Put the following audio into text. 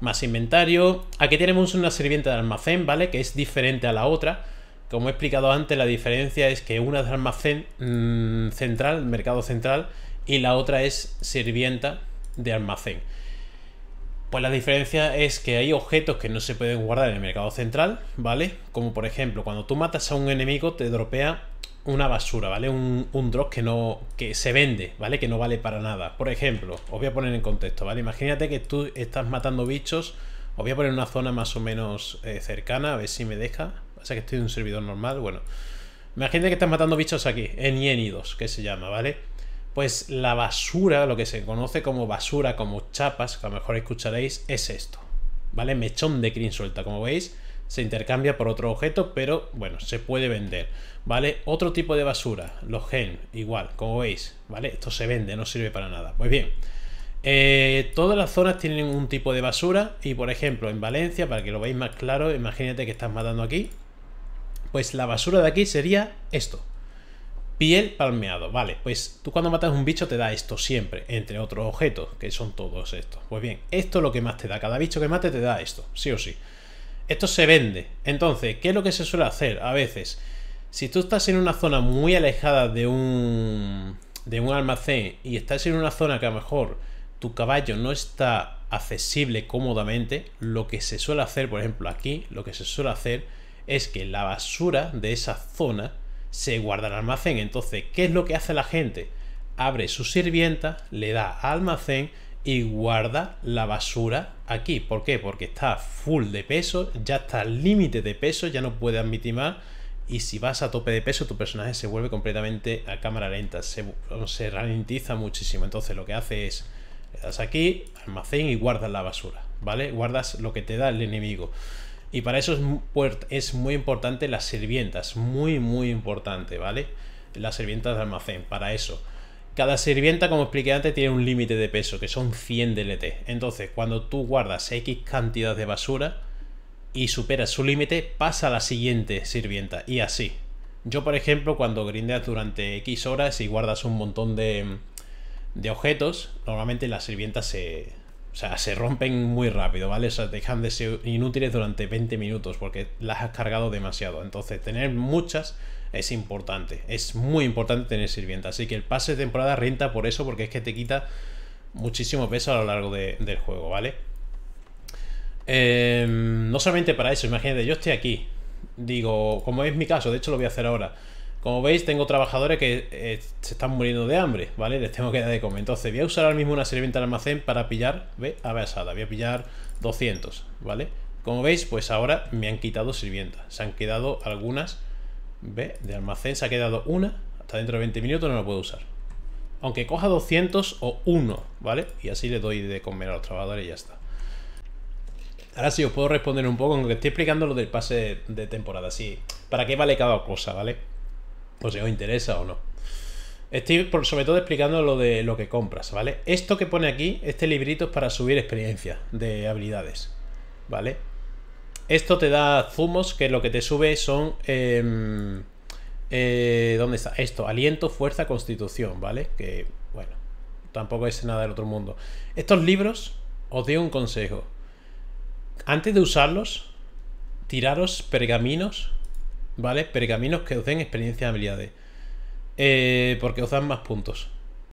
más inventario. Aquí tenemos una sirvienta de almacén, ¿vale? Que es diferente a la otra. Como he explicado antes, la diferencia es que una es de almacén mm, central, mercado central, y la otra es sirvienta de almacén. Pues la diferencia es que hay objetos que no se pueden guardar en el mercado central, ¿vale? Como por ejemplo, cuando tú matas a un enemigo te dropea una basura, ¿vale? Un, un, drop que no que se vende, ¿vale? Que no vale para nada. Por ejemplo, os voy a poner en contexto, ¿vale? Imagínate que tú estás matando bichos. Os voy a poner una zona más o menos eh, cercana, a ver si me deja. O sea que estoy en un servidor normal, bueno. Imagínate que estás matando bichos aquí, en Yenidos, que se llama, ¿vale? Pues la basura, lo que se conoce como basura, como chapas, que a lo mejor escucharéis, es esto, ¿vale? Mechón de crin suelta, como veis se intercambia por otro objeto, pero bueno, se puede vender, ¿vale? Otro tipo de basura, los gen igual, como veis, ¿vale? Esto se vende, no sirve para nada. Pues bien, eh, todas las zonas tienen un tipo de basura y por ejemplo en Valencia, para que lo veáis más claro, imagínate que estás matando aquí, pues la basura de aquí sería esto. Piel palmeado, vale, pues tú cuando matas un bicho te da esto siempre, entre otros objetos, que son todos estos. Pues bien, esto es lo que más te da, cada bicho que mate te da esto, sí o sí. Esto se vende. Entonces, ¿qué es lo que se suele hacer a veces? Si tú estás en una zona muy alejada de un, de un almacén y estás en una zona que a lo mejor tu caballo no está accesible cómodamente, lo que se suele hacer, por ejemplo, aquí, lo que se suele hacer es que la basura de esa zona se guarda en almacén. Entonces, ¿qué es lo que hace la gente? Abre su sirvienta, le da almacén y guarda la basura aquí. ¿Por qué? Porque está full de peso, ya está al límite de peso, ya no puede admitir más. Y si vas a tope de peso, tu personaje se vuelve completamente a cámara lenta, se, ralentiza muchísimo. Entonces lo que hace es, le das aquí, almacén y guardas la basura, ¿vale? Guardas lo que te da el enemigo. Y para eso es, es muy importante las sirvientas, muy, muy importante, ¿vale? Las sirvientas de almacén, para eso. Cada sirvienta, como expliqué antes, tiene un límite de peso, que son 100 DLT. Entonces, cuando tú guardas X cantidad de basura y superas su límite, pasa a la siguiente sirvienta, y así. Yo, por ejemplo, cuando grindeas durante X horas y guardas un montón de, de objetos, normalmente la sirvienta se, o sea, se rompen muy rápido, ¿vale? O sea, dejan de ser inútiles durante 20 minutos porque las has cargado demasiado. Entonces, tener muchas es importante. Es muy importante tener sirvienta. Así que el pase de temporada renta por eso, porque es que te quita muchísimo peso a lo largo del juego, ¿vale? Em, no solamente para eso, imagínate, yo estoy aquí. Digo, como es mi caso, de hecho lo voy a hacer ahora. Como veis, tengo trabajadores que eh, se están muriendo de hambre, ¿vale? Les tengo que dar de comer. Entonces, voy a usar ahora mismo una sirvienta de almacén para pillar, ¿ve? ver, asada. Voy a pillar 200, ¿vale? Como veis, pues ahora me han quitado sirvientas. Se han quedado algunas, ¿ve? De almacén se ha quedado una. Hasta dentro de 20 minutos no la puedo usar. Aunque coja 200 o 1, ¿vale? Y así le doy de comer a los trabajadores y ya está. Ahora sí os puedo responder un poco, aunque estoy explicando lo del pase de temporada, sí. ¿Para qué vale cada cosa, vale? pues si os interesa o no. Estoy por, sobre todo explicando lo de lo que compras, ¿vale? Esto que pone aquí, este librito es para subir experiencia de habilidades, ¿vale? Esto te da zumos que lo que te sube son... Em, eh, ¿Dónde está? Esto, aliento, fuerza, constitución, ¿vale? Que, bueno, tampoco es nada del otro mundo. Estos libros, os doy un consejo. Antes de usarlos, tiraros pergaminos ¿vale? Pergaminos que usen experiencia de habilidades. Eh, porque usan más puntos.